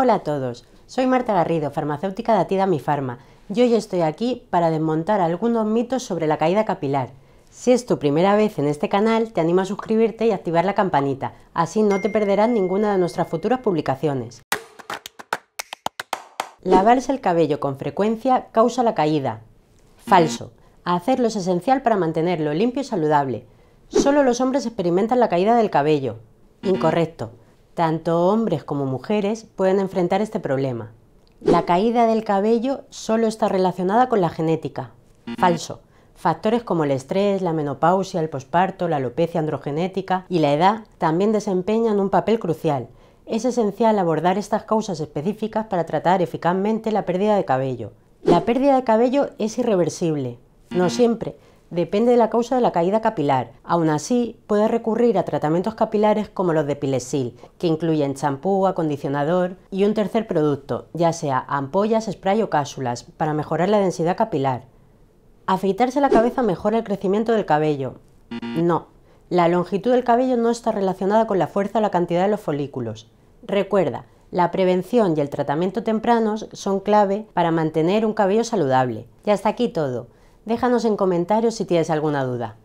Hola a todos, soy Marta Garrido, farmacéutica de Atida Mi Farma, y hoy estoy aquí para desmontar algunos mitos sobre la caída capilar. Si es tu primera vez en este canal, te animo a suscribirte y activar la campanita, así no te perderás ninguna de nuestras futuras publicaciones. Lavarse el cabello con frecuencia causa la caída. Falso. Hacerlo es esencial para mantenerlo limpio y saludable. Solo los hombres experimentan la caída del cabello. Incorrecto. Tanto hombres como mujeres pueden enfrentar este problema. La caída del cabello solo está relacionada con la genética. Falso. Factores como el estrés, la menopausia, el posparto, la alopecia androgenética y la edad también desempeñan un papel crucial. Es esencial abordar estas causas específicas para tratar eficazmente la pérdida de cabello. La pérdida de cabello es irreversible. No siempre, depende de la causa de la caída capilar. Aún así, puede recurrir a tratamientos capilares como los de Pilesil, que incluyen champú, acondicionador y un tercer producto, ya sea ampollas, spray o cápsulas, para mejorar la densidad capilar. ¿Afeitarse la cabeza mejora el crecimiento del cabello? No. La longitud del cabello no está relacionada con la fuerza o la cantidad de los folículos. Recuerda, la prevención y el tratamiento tempranos son clave para mantener un cabello saludable. Y hasta aquí todo. Déjanos en comentarios si tienes alguna duda.